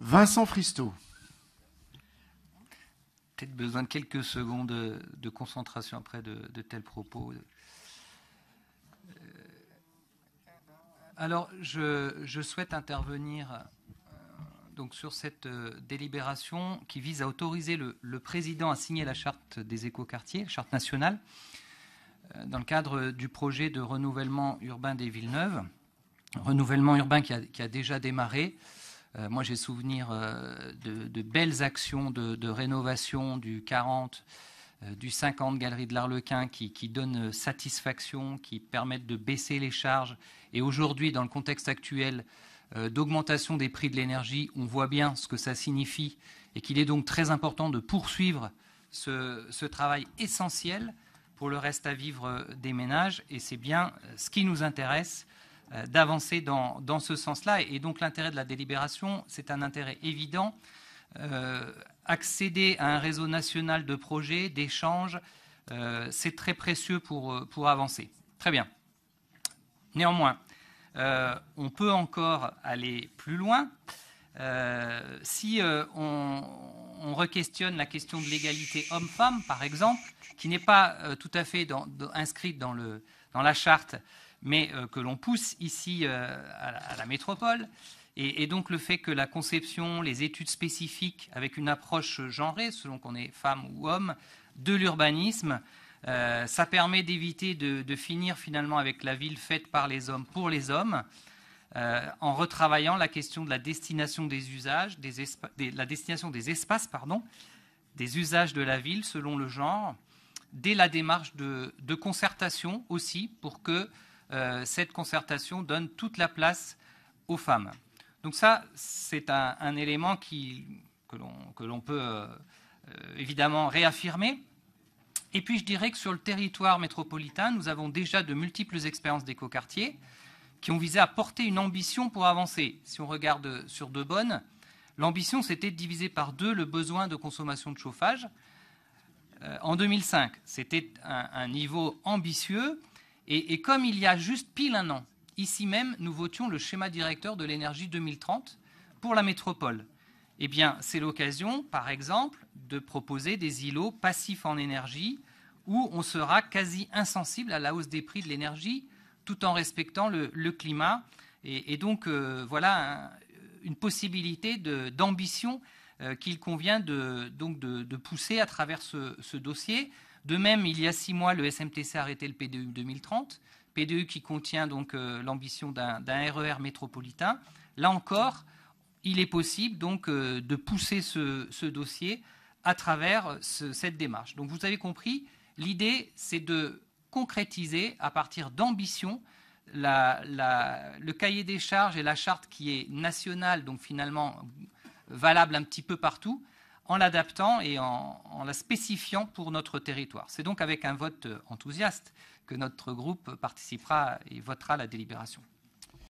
Vincent Fristo. Peut-être besoin de quelques secondes de concentration après de, tels propos. Euh, alors, je, souhaite intervenir euh, donc sur cette euh, délibération qui vise à autoriser le, président à signer la charte des écoquartiers, la charte nationale, dans le cadre du projet de renouvellement urbain des villes Renouvellement urbain qui a déjà démarré euh, moi, j'ai souvenir euh, de, belles actions de, rénovation du 40, euh, du 50 Galerie de l'Arlequin qui, donnent satisfaction, qui permettent de baisser les charges. Et aujourd'hui, dans le contexte actuel d'augmentation des prix de l'énergie, on voit bien ce que ça signifie et qu'il est donc très important de poursuivre ce travail essentiel pour le reste à vivre des ménages. Et c'est bien ce qui nous intéresse euh, d'avancer dans, ce sens-là. Et donc l'intérêt de la délibération, c'est un intérêt évident. Euh, accéder à un réseau national de projets, d'échanges, euh, c'est très précieux pour, avancer. Très bien. Néanmoins, on peut encore aller plus loin. si on, requestionne la question de l'égalité homme-femme, par exemple, qui n'est pas tout à fait inscrite dans la charte, mais euh, que l'on pousse ici euh, à, la, métropole. Et, donc le fait que la conception, les études spécifiques, avec une approche genrée, selon qu'on est femme ou homme, de l'urbanisme, euh, ça permet d'éviter de, finir finalement avec la ville faite par les hommes pour les hommes, en retravaillant la question de la destination des usages, des la destination des espaces, pardon, des usages de la ville selon le genre, dès la démarche de concertation aussi, pour que euh, cette concertation donne toute la place aux femmes. Donc ça, c'est un, élément que l'on peut euh, euh, évidemment réaffirmer. Et puis je dirais que sur le territoire métropolitain, nous avons déjà de multiples expériences d'écoquartiers qui ont visé à porter une ambition pour avancer. Si on regarde sur De Bonne, l'ambition c'était de diviser par deux le besoin de consommation de chauffage. en 2005, c'était un, niveau ambitieux et, comme il y a juste pile un an, ici même, nous votions le schéma directeur de l'énergie 2030 pour la métropole. Eh bien, c'est l'occasion, par exemple, de proposer des îlots passifs en énergie où on sera quasi insensible à la hausse des prix de l'énergie tout en respectant le, climat. Et, donc, euh, voilà une possibilité d'ambition euh, qu'il convient de, pousser à travers ce dossier. De même, il y a six mois, le SMTC a arrêté le PDU 2030, PDU qui contient donc euh, l'ambition d'un RER e métropolitain. Là encore, il est possible donc euh, de pousser ce, dossier à travers euh, cette démarche. Donc vous avez compris, l'idée c'est de concrétiser à partir d'ambitions le cahier des charges et la charte qui est nationale, donc finalement valable un petit peu partout, en l'adaptant et en, la spécifiant pour notre territoire. C'est donc avec un vote enthousiaste que notre groupe participera et votera la délibération.